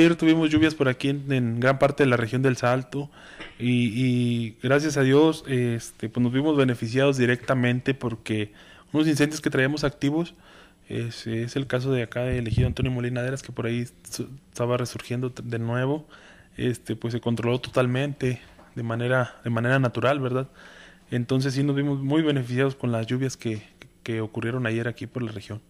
ayer tuvimos lluvias por aquí en, gran parte de la región del Salto y, gracias a Dios este, pues nos vimos beneficiados directamente porque unos incendios que traíamos activos, es, el caso de acá del ejido Antonio Molinaderas que por ahí estaba resurgiendo de nuevo, este, pues se controló totalmente de manera, de manera natural, ¿verdad? Entonces sí nos vimos muy beneficiados con las lluvias que ocurrieron ayer aquí por la región.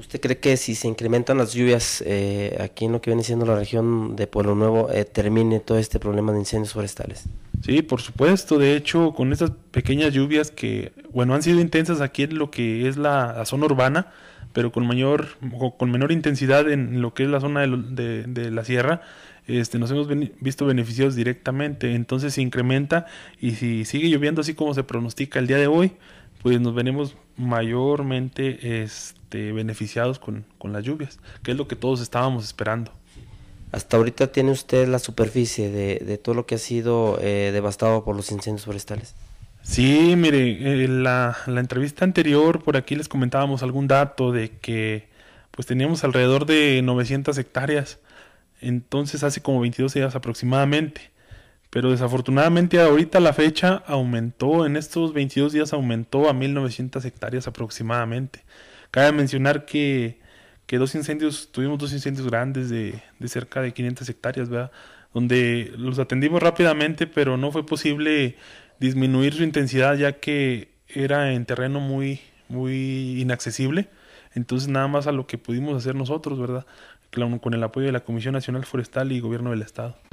¿Usted cree que si se incrementan las lluvias eh, aquí en lo que viene siendo la región de Pueblo Nuevo, eh, termine todo este problema de incendios forestales? Sí, por supuesto. De hecho, con estas pequeñas lluvias que, bueno, han sido intensas aquí en lo que es la, zona urbana, pero con mayor con menor intensidad en lo que es la zona de, la sierra este nos hemos visto beneficiados directamente entonces se incrementa y si sigue lloviendo así como se pronostica el día de hoy pues nos venimos mayormente este, beneficiados con, las lluvias, que es lo que todos estábamos esperando. Hasta ahorita tiene usted la superficie de, de todo lo que ha sido eh, devastado por los incendios forestales. Sí, mire, en eh, la, entrevista anterior por aquí les comentábamos algún dato de que pues teníamos alrededor de 900 hectáreas, entonces hace como 22 días aproximadamente. Pero desafortunadamente ahorita la fecha aumentó, en estos 22 días aumentó a 1900 hectáreas aproximadamente. Cabe mencionar que, dos incendios, tuvimos dos incendios grandes de, de cerca de 500 hectáreas, ¿verdad? Donde los atendimos rápidamente, pero no fue posible disminuir su intensidad ya que era en terreno muy, muy inaccesible. Entonces nada más a lo que pudimos hacer nosotros, ¿verdad? Con el apoyo de la Comisión Nacional Forestal y Gobierno del Estado.